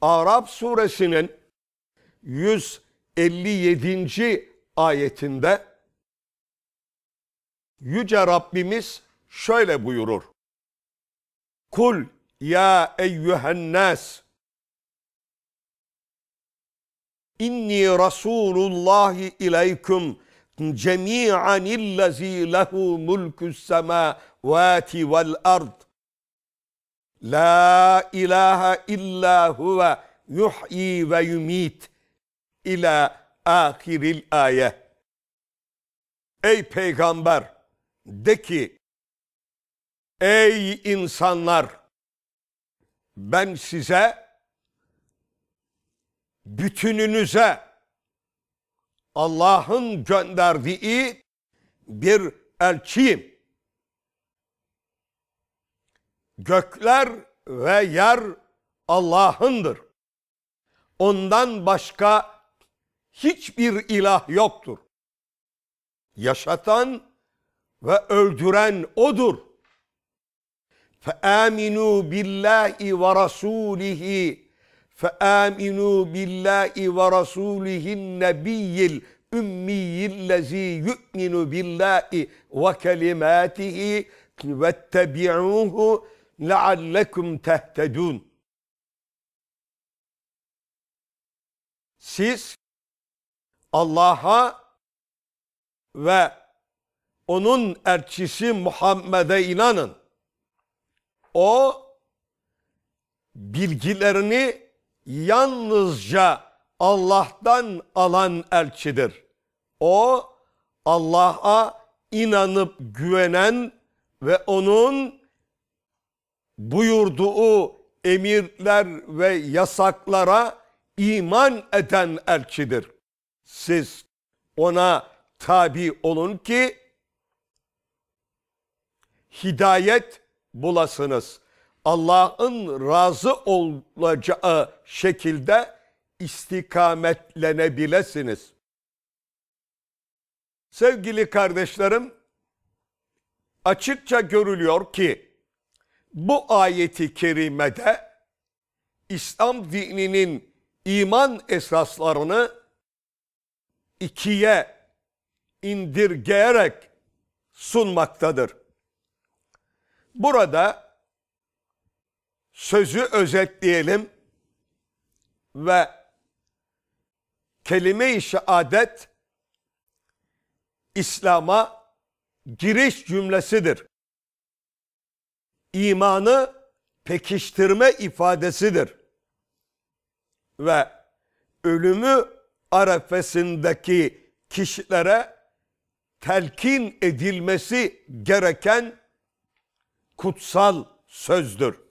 Arap suresinin 157. ayetinde Yüce Rabbimiz şöyle buyurur. Kul ya eyyühennas İnni Rasulullahi ileyküm cemi'an illezî lehu mulkü semâvâti vel ard La ilahe illa huve yuhyi ve yumit ila ahiril ayet. Ey peygamber de ki ey insanlar ben size bütününüze Allah'ın gönderdiği bir elçiyim. Gökler ve yer Allah'ındır. Ondan başka hiçbir ilah yoktur. Yaşatan ve öldüren odur. فَآمِنُوا بِاللّٰهِ وَرَسُولِهِ فَآمِنُوا بِاللّٰهِ وَرَسُولِهِ النَّبِيِّ الْاُمِّيِّ الَّذ۪ي يُؤْمِنُ بِاللّٰهِ وَكَلِمَاتِهِ وَاتَّبِعُوهُ لَعَلَّكُمْ تَهْتَدُونَ Siz Allah'a ve onun elçisi Muhammed'e inanın. O bilgilerini yalnızca Allah'tan alan elçidir. O Allah'a inanıp güvenen ve onun buyurduğu emirler ve yasaklara iman eden elçidir. Siz ona tabi olun ki hidayet bulasınız. Allah'ın razı olacağı şekilde istikametlenebilesiniz. Sevgili kardeşlerim, açıkça görülüyor ki bu ayeti kerimede İslam dininin iman esaslarını ikiye indirgeyerek sunmaktadır. Burada sözü özetleyelim ve kelime-i şehadet İslam'a giriş cümlesidir imanı pekiştirme ifadesidir. Ve ölümü arefesindeki kişilere telkin edilmesi gereken kutsal sözdür.